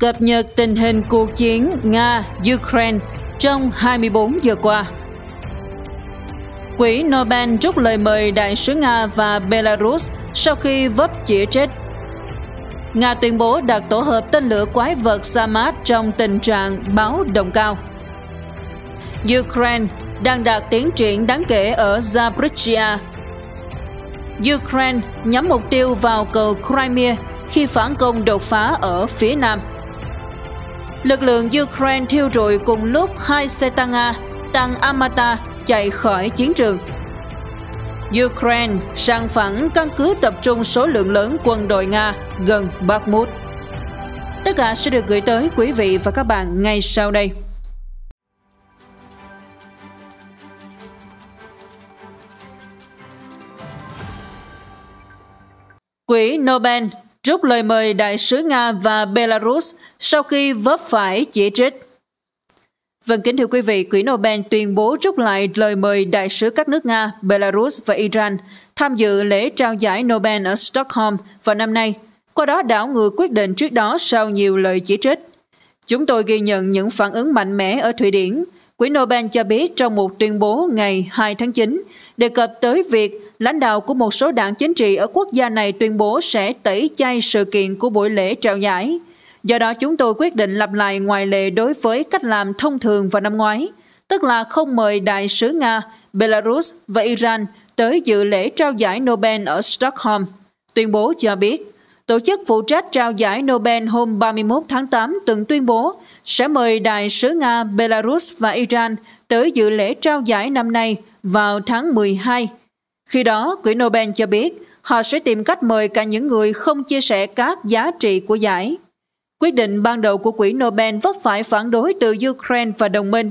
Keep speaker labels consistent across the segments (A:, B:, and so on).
A: cập nhật tình hình cuộc chiến Nga-Ukraine trong 24 giờ qua. Quỹ Nobel rút lời mời đại sứ Nga và Belarus sau khi vấp chỉ trích. Nga tuyên bố đặt tổ hợp tên lửa quái vật Samad trong tình trạng báo động cao. Ukraine đang đạt tiến triển đáng kể ở Zaporizhia. Ukraine nhắm mục tiêu vào cầu Crimea khi phản công đột phá ở phía nam. Lực lượng Ukraine thiêu rụi cùng lúc hai xe tăng Nga, tăng Amata chạy khỏi chiến trường. Ukraine sang phẳng căn cứ tập trung số lượng lớn quân đội Nga gần Bakhmut. Tất cả sẽ được gửi tới quý vị và các bạn ngay sau đây. Quỹ Nobel trước lời mời đại sứ Nga và Belarus sau khi vấp phải chỉ trích. Vâng kính thưa quý vị, Quỹ Nobel tuyên bố rút lại lời mời đại sứ các nước Nga, Belarus và Iran tham dự lễ trao giải Nobel ở Stockholm vào năm nay, qua đó đảo ngược quyết định trước đó sau nhiều lời chỉ trích. Chúng tôi ghi nhận những phản ứng mạnh mẽ ở Thụy Điển. Quỹ Nobel cho biết trong một tuyên bố ngày 2 tháng 9 đề cập tới việc lãnh đạo của một số đảng chính trị ở quốc gia này tuyên bố sẽ tẩy chay sự kiện của buổi lễ trao giải. Do đó chúng tôi quyết định lặp lại ngoài lệ đối với cách làm thông thường vào năm ngoái, tức là không mời đại sứ Nga, Belarus và Iran tới dự lễ trao giải Nobel ở Stockholm. Tuyên bố cho biết, tổ chức phụ trách trao giải Nobel hôm 31 tháng 8 từng tuyên bố sẽ mời đại sứ Nga, Belarus và Iran tới dự lễ trao giải năm nay vào tháng 12 khi đó, Quỹ Nobel cho biết họ sẽ tìm cách mời cả những người không chia sẻ các giá trị của giải. Quyết định ban đầu của Quỹ Nobel vấp phải phản đối từ Ukraine và đồng minh.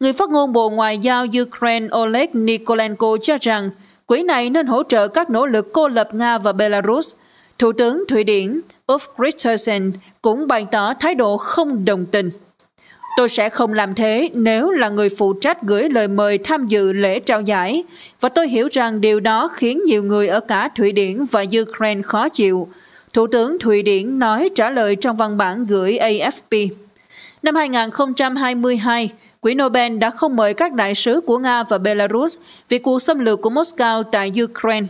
A: Người phát ngôn Bộ Ngoại giao Ukraine Oleg Nikolenko cho rằng quỹ này nên hỗ trợ các nỗ lực cô lập Nga và Belarus. Thủ tướng Thụy Điển Ulf Christensen cũng bày tỏ thái độ không đồng tình. Tôi sẽ không làm thế nếu là người phụ trách gửi lời mời tham dự lễ trao giải và tôi hiểu rằng điều đó khiến nhiều người ở cả Thụy Điển và Ukraine khó chịu. Thủ tướng Thụy Điển nói trả lời trong văn bản gửi AFP. Năm 2022, Quỹ Nobel đã không mời các đại sứ của Nga và Belarus vì cuộc xâm lược của Moscow tại Ukraine.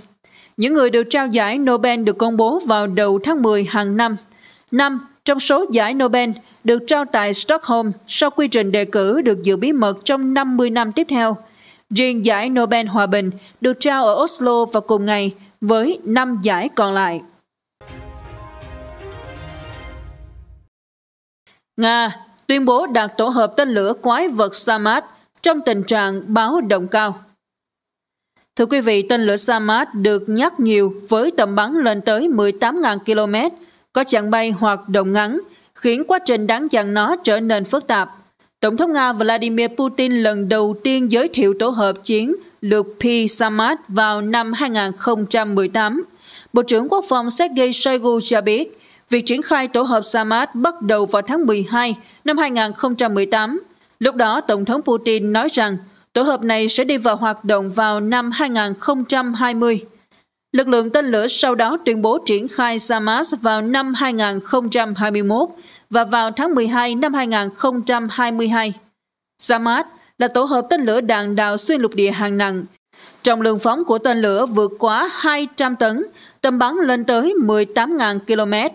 A: Những người được trao giải Nobel được công bố vào đầu tháng 10 hàng năm. Năm trong số giải Nobel, được trao tại Stockholm sau quy trình đề cử được giữ bí mật trong 50 năm tiếp theo. Riêng giải Nobel Hòa Bình được trao ở Oslo vào cùng ngày với 5 giải còn lại. Nga tuyên bố đạt tổ hợp tên lửa quái vật Samad trong tình trạng báo động cao. Thưa quý vị, tên lửa Samad được nhắc nhiều với tầm bắn lên tới 18.000 km, có chặng bay hoạt động ngắn – khiến quá trình đáng dặn nó trở nên phức tạp. Tổng thống Nga Vladimir Putin lần đầu tiên giới thiệu tổ hợp chiến lược P-Samad vào năm 2018. Bộ trưởng Quốc phòng Sergei Shoigu cho biết, việc triển khai tổ hợp Samad bắt đầu vào tháng 12 năm 2018. Lúc đó, Tổng thống Putin nói rằng tổ hợp này sẽ đi vào hoạt động vào năm 2020. Lực lượng tên lửa sau đó tuyên bố triển khai Samas vào năm 2021 và vào tháng 12 năm 2022. Samas là tổ hợp tên lửa đạn đạo xuyên lục địa hàng nặng. Trọng lượng phóng của tên lửa vượt quá 200 tấn, tầm bắn lên tới 18.000 km.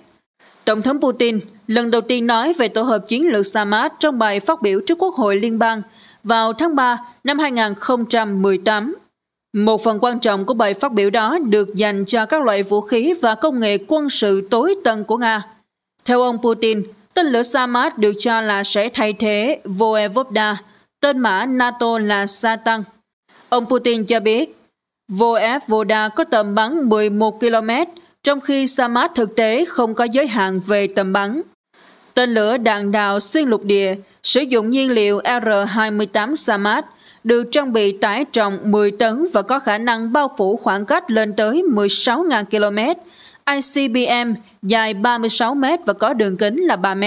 A: Tổng thống Putin lần đầu tiên nói về tổ hợp chiến lược Samas trong bài phát biểu trước Quốc hội Liên bang vào tháng 3 năm 2018. Một phần quan trọng của bài phát biểu đó được dành cho các loại vũ khí và công nghệ quân sự tối tân của Nga. Theo ông Putin, tên lửa Samad được cho là sẽ thay thế Voevoda, tên mã NATO là Satan. Ông Putin cho biết, Voevoda có tầm bắn 11 km, trong khi Samad thực tế không có giới hạn về tầm bắn. Tên lửa đạn đạo xuyên lục địa sử dụng nhiên liệu R-28 Samad – được trang bị tải trọng 10 tấn và có khả năng bao phủ khoảng cách lên tới 16.000 km. ICBM dài 36 m và có đường kính là 3 m.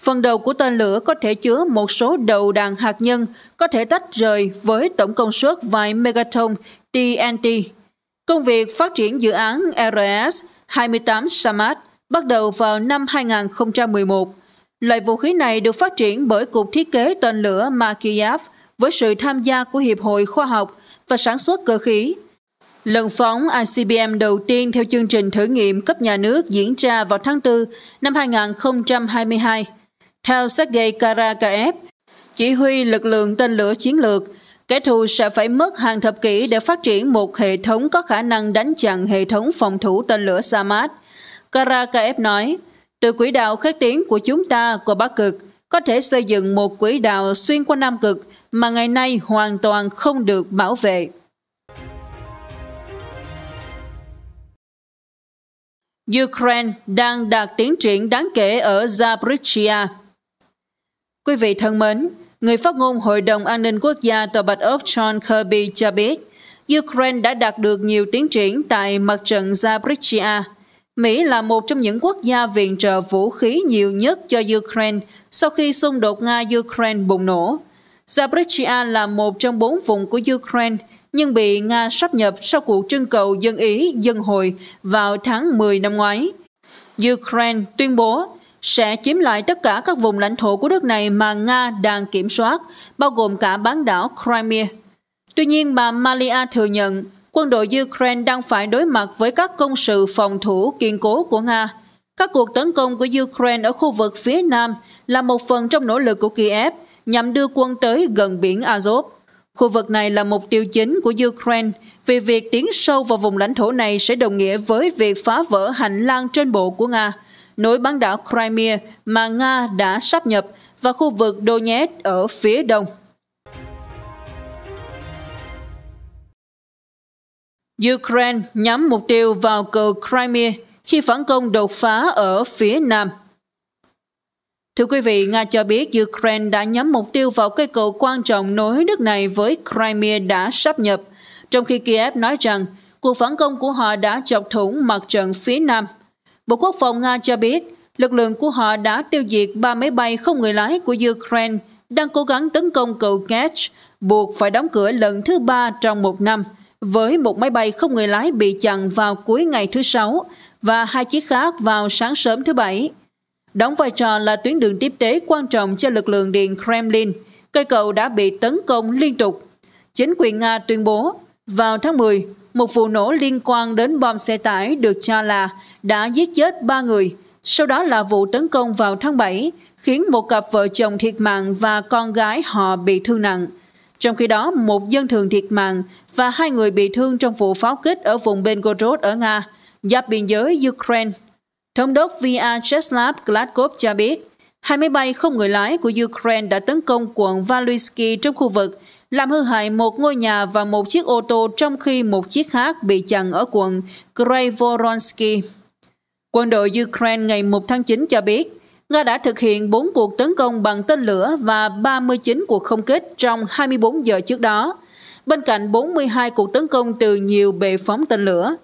A: Phần đầu của tên lửa có thể chứa một số đầu đạn hạt nhân có thể tách rời với tổng công suất vài megaton TNT. Công việc phát triển dự án RS-28 Samad bắt đầu vào năm 2011. Loại vũ khí này được phát triển bởi Cục Thiết kế Tên lửa Makiyev – với sự tham gia của Hiệp hội Khoa học và Sản xuất Cơ khí. Lần phóng ICBM đầu tiên theo chương trình thử nghiệm cấp nhà nước diễn ra vào tháng 4 năm 2022. Theo Sergei Karakaev, chỉ huy lực lượng tên lửa chiến lược, kẻ thù sẽ phải mất hàng thập kỷ để phát triển một hệ thống có khả năng đánh chặn hệ thống phòng thủ tên lửa Samad. Karakaev nói, từ quỹ đạo khét tiếng của chúng ta của Bắc Cực, có thể xây dựng một quỹ đạo xuyên qua Nam Cực mà ngày nay hoàn toàn không được bảo vệ. Ukraine đang đạt tiến triển đáng kể ở Zaporizhia. Quý vị thân mến, người phát ngôn Hội đồng An ninh Quốc gia Tòa Bạch Ốc John Kirby cho biết, Ukraine đã đạt được nhiều tiến triển tại mặt trận Zaporizhia – Mỹ là một trong những quốc gia viện trợ vũ khí nhiều nhất cho Ukraine sau khi xung đột Nga-Ukraine bùng nổ. Zaporizhia là một trong bốn vùng của Ukraine nhưng bị Nga sắp nhập sau cuộc trưng cầu dân Ý dân hồi vào tháng 10 năm ngoái. Ukraine tuyên bố sẽ chiếm lại tất cả các vùng lãnh thổ của nước này mà Nga đang kiểm soát, bao gồm cả bán đảo Crimea. Tuy nhiên, bà Malia thừa nhận quân đội Ukraine đang phải đối mặt với các công sự phòng thủ kiên cố của Nga. Các cuộc tấn công của Ukraine ở khu vực phía Nam là một phần trong nỗ lực của Kiev nhằm đưa quân tới gần biển Azov. Khu vực này là mục tiêu chính của Ukraine vì việc tiến sâu vào vùng lãnh thổ này sẽ đồng nghĩa với việc phá vỡ hành lang trên bộ của Nga, nối bán đảo Crimea mà Nga đã sắp nhập và khu vực Donetsk ở phía đông. Ukraine nhắm mục tiêu vào cầu Crimea khi phản công đột phá ở phía nam. Thưa quý vị, Nga cho biết Ukraine đã nhắm mục tiêu vào cây cầu quan trọng nối nước này với Crimea đã sắp nhập, trong khi Kiev nói rằng cuộc phản công của họ đã chọc thủng mặt trận phía nam. Bộ Quốc phòng Nga cho biết lực lượng của họ đã tiêu diệt ba máy bay không người lái của Ukraine đang cố gắng tấn công cầu Kerch, buộc phải đóng cửa lần thứ ba trong một năm – với một máy bay không người lái bị chặn vào cuối ngày thứ Sáu và hai chiếc khác vào sáng sớm thứ Bảy. Đóng vai trò là tuyến đường tiếp tế quan trọng cho lực lượng điện Kremlin, cây cầu đã bị tấn công liên tục. Chính quyền Nga tuyên bố, vào tháng 10, một vụ nổ liên quan đến bom xe tải được cho là đã giết chết ba người, sau đó là vụ tấn công vào tháng 7, khiến một cặp vợ chồng thiệt mạng và con gái họ bị thương nặng. Trong khi đó, một dân thường thiệt mạng và hai người bị thương trong vụ pháo kích ở vùng Belgorod ở Nga, giáp biên giới Ukraine. Thống đốc Vyacheslav Gladkov cho biết, hai máy bay không người lái của Ukraine đã tấn công quận Valuisky trong khu vực, làm hư hại một ngôi nhà và một chiếc ô tô trong khi một chiếc khác bị chặn ở quận Krayvoronsky. Quân đội Ukraine ngày 1 tháng 9 cho biết, Nga đã thực hiện 4 cuộc tấn công bằng tên lửa và 39 cuộc không kích trong 24 giờ trước đó, bên cạnh 42 cuộc tấn công từ nhiều bệ phóng tên lửa.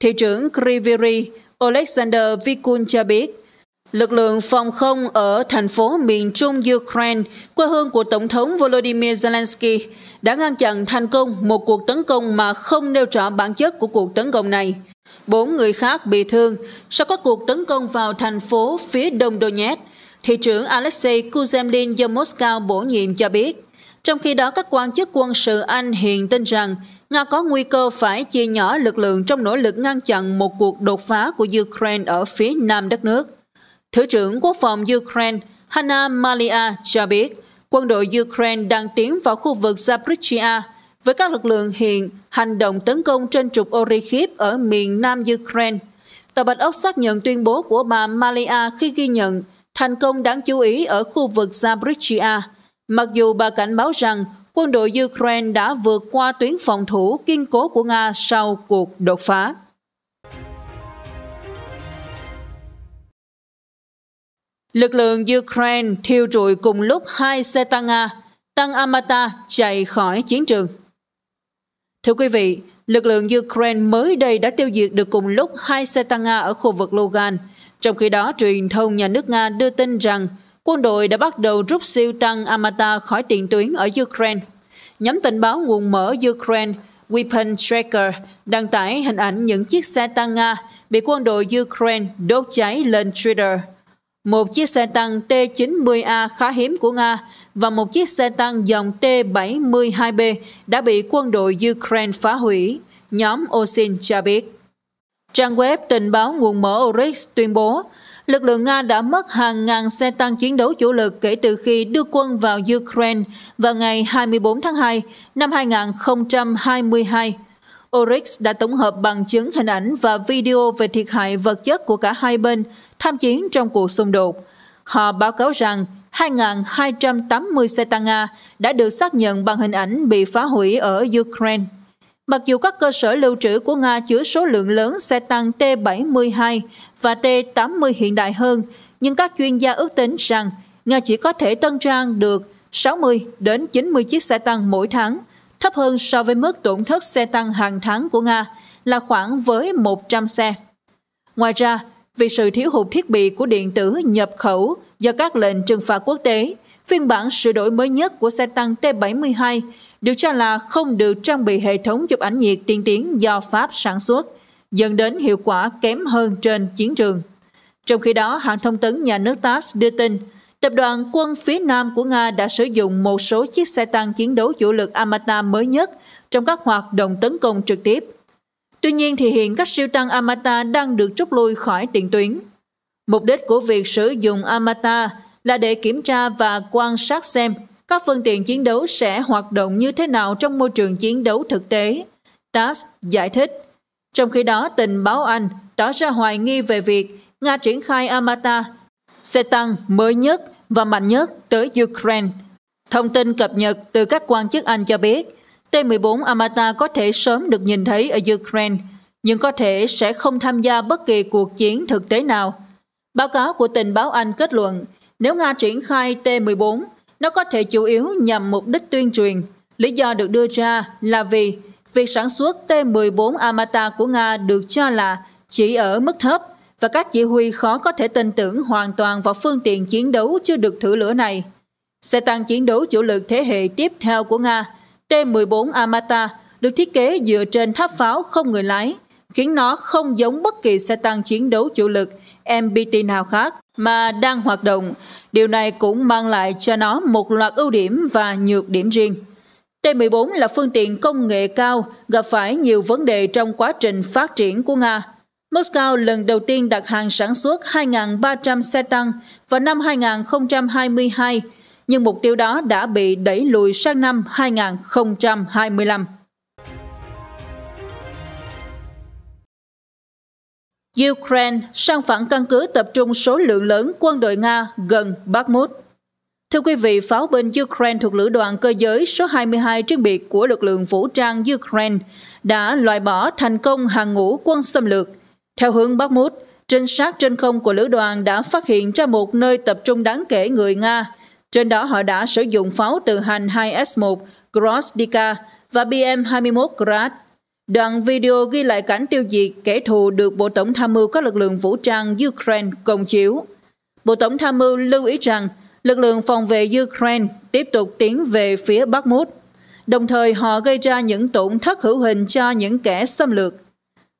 A: Thị trưởng Kriviri Alexander Vikun cho biết, lực lượng phòng không ở thành phố miền Trung Ukraine, quê hương của Tổng thống Volodymyr Zelensky, đã ngăn chặn thành công một cuộc tấn công mà không nêu rõ bản chất của cuộc tấn công này – Bốn người khác bị thương sau các cuộc tấn công vào thành phố phía đông Donetsk. Thị trưởng Alexei Kuzemlin do Moscow bổ nhiệm cho biết. Trong khi đó, các quan chức quân sự Anh hiện tin rằng Nga có nguy cơ phải chia nhỏ lực lượng trong nỗ lực ngăn chặn một cuộc đột phá của Ukraine ở phía nam đất nước. Thứ trưởng Quốc phòng Ukraine Hanna Malia cho biết quân đội Ukraine đang tiến vào khu vực Zaporizhia với các lực lượng hiện hành động tấn công trên trục Orikhiv ở miền nam Ukraine. Tòa Bạch Ốc xác nhận tuyên bố của bà Malia khi ghi nhận thành công đáng chú ý ở khu vực Zaporizhia, mặc dù bà cảnh báo rằng quân đội Ukraine đã vượt qua tuyến phòng thủ kiên cố của Nga sau cuộc đột phá. Lực lượng Ukraine thiêu rụi cùng lúc hai xe tăng Nga, tăng Amata chạy khỏi chiến trường. Thưa quý vị, lực lượng Ukraine mới đây đã tiêu diệt được cùng lúc hai xe tăng Nga ở khu vực Logan. Trong khi đó, truyền thông nhà nước Nga đưa tin rằng quân đội đã bắt đầu rút siêu tăng Amata khỏi tiền tuyến ở Ukraine. Nhóm tình báo nguồn mở Ukraine Weapon Tracker đăng tải hình ảnh những chiếc xe tăng Nga bị quân đội Ukraine đốt cháy lên Twitter một chiếc xe tăng T-90A khá hiếm của Nga và một chiếc xe tăng dòng T-72B đã bị quân đội Ukraine phá hủy, nhóm Osin cho biết. Trang web tình báo nguồn mở Oryx tuyên bố, lực lượng Nga đã mất hàng ngàn xe tăng chiến đấu chủ lực kể từ khi đưa quân vào Ukraine vào ngày 24 tháng 2 năm 2022 Oryx đã tổng hợp bằng chứng hình ảnh và video về thiệt hại vật chất của cả hai bên tham chiến trong cuộc xung đột. Họ báo cáo rằng 2.280 xe tăng Nga đã được xác nhận bằng hình ảnh bị phá hủy ở Ukraine. Mặc dù các cơ sở lưu trữ của Nga chứa số lượng lớn xe tăng T-72 và T-80 hiện đại hơn, nhưng các chuyên gia ước tính rằng Nga chỉ có thể tân trang được 60 đến 90 chiếc xe tăng mỗi tháng – thấp hơn so với mức tổn thất xe tăng hàng tháng của Nga là khoảng với 100 xe. Ngoài ra, vì sự thiếu hụt thiết bị của điện tử nhập khẩu do các lệnh trừng phạt quốc tế, phiên bản sửa đổi mới nhất của xe tăng T-72 được cho là không được trang bị hệ thống chụp ảnh nhiệt tiên tiến do Pháp sản xuất, dẫn đến hiệu quả kém hơn trên chiến trường. Trong khi đó, hãng thông tấn nhà nước TASS đưa tin Tập đoàn quân phía Nam của Nga đã sử dụng một số chiếc xe tăng chiến đấu chủ lực Amata mới nhất trong các hoạt động tấn công trực tiếp. Tuy nhiên thì hiện các siêu tăng Amata đang được rút lui khỏi tiền tuyến. Mục đích của việc sử dụng Amata là để kiểm tra và quan sát xem các phương tiện chiến đấu sẽ hoạt động như thế nào trong môi trường chiến đấu thực tế. TASS giải thích. Trong khi đó, tình báo Anh tỏ ra hoài nghi về việc Nga triển khai Amata, xe tăng mới nhất và mạnh nhất tới Ukraine. Thông tin cập nhật từ các quan chức Anh cho biết, T-14 Amata có thể sớm được nhìn thấy ở Ukraine, nhưng có thể sẽ không tham gia bất kỳ cuộc chiến thực tế nào. Báo cáo của tình báo Anh kết luận, nếu Nga triển khai T-14, nó có thể chủ yếu nhằm mục đích tuyên truyền. Lý do được đưa ra là vì việc sản xuất T-14 Amata của Nga được cho là chỉ ở mức thấp và các chỉ huy khó có thể tin tưởng hoàn toàn vào phương tiện chiến đấu chưa được thử lửa này. Xe tăng chiến đấu chủ lực thế hệ tiếp theo của Nga, T-14 Amata, được thiết kế dựa trên tháp pháo không người lái, khiến nó không giống bất kỳ xe tăng chiến đấu chủ lực MBT nào khác mà đang hoạt động. Điều này cũng mang lại cho nó một loạt ưu điểm và nhược điểm riêng. T-14 là phương tiện công nghệ cao, gặp phải nhiều vấn đề trong quá trình phát triển của Nga – Moscow lần đầu tiên đặt hàng sản xuất 2.300 xe tăng vào năm 2022, nhưng mục tiêu đó đã bị đẩy lùi sang năm 2025. Ukraine sang phản căn cứ tập trung số lượng lớn quân đội Nga gần Bakhmut. Thưa quý vị, pháo binh Ukraine thuộc lữ đoàn cơ giới số 22 chuyên biệt của lực lượng vũ trang Ukraine đã loại bỏ thành công hàng ngũ quân xâm lược – theo hướng Bắc Mút, trinh sát trên không của lữ đoàn đã phát hiện ra một nơi tập trung đáng kể người Nga. Trên đó họ đã sử dụng pháo từ hành 2S1 Grosdika và BM-21 Grad. Đoạn video ghi lại cảnh tiêu diệt kẻ thù được Bộ Tổng Tham mưu các lực lượng vũ trang Ukraine công chiếu. Bộ Tổng Tham mưu lưu ý rằng lực lượng phòng vệ Ukraine tiếp tục tiến về phía Bắc Mút, đồng thời họ gây ra những tổn thất hữu hình cho những kẻ xâm lược.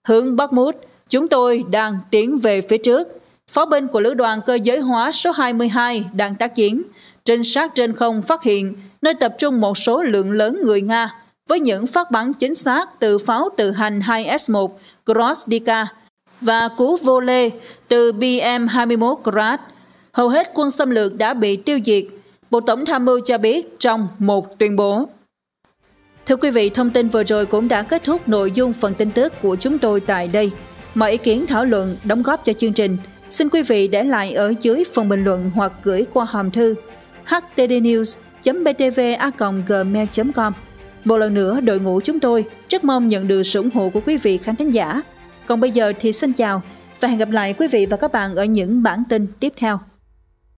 A: Hướng Bắc Mút, Chúng tôi đang tiến về phía trước. Pháo binh của lữ đoàn cơ giới hóa số 22 đang tác chiến. Trinh sát trên không phát hiện nơi tập trung một số lượng lớn người Nga với những phát bắn chính xác từ pháo tự hành 2S1 Krosdika và cú vô lê từ BM-21 Grad. Hầu hết quân xâm lược đã bị tiêu diệt, Bộ Tổng Tham mưu cho biết trong một tuyên bố. Thưa quý vị, thông tin vừa rồi cũng đã kết thúc nội dung phần tin tức của chúng tôi tại đây mọi ý kiến thảo luận, đóng góp cho chương trình, xin quý vị để lại ở dưới phần bình luận hoặc gửi qua hòm thư htdnews.btva.gmail.com Một lần nữa, đội ngũ chúng tôi rất mong nhận được sự ủng hộ của quý vị khán thính giả. Còn bây giờ thì xin chào và hẹn gặp lại quý vị và các bạn ở những bản tin tiếp theo.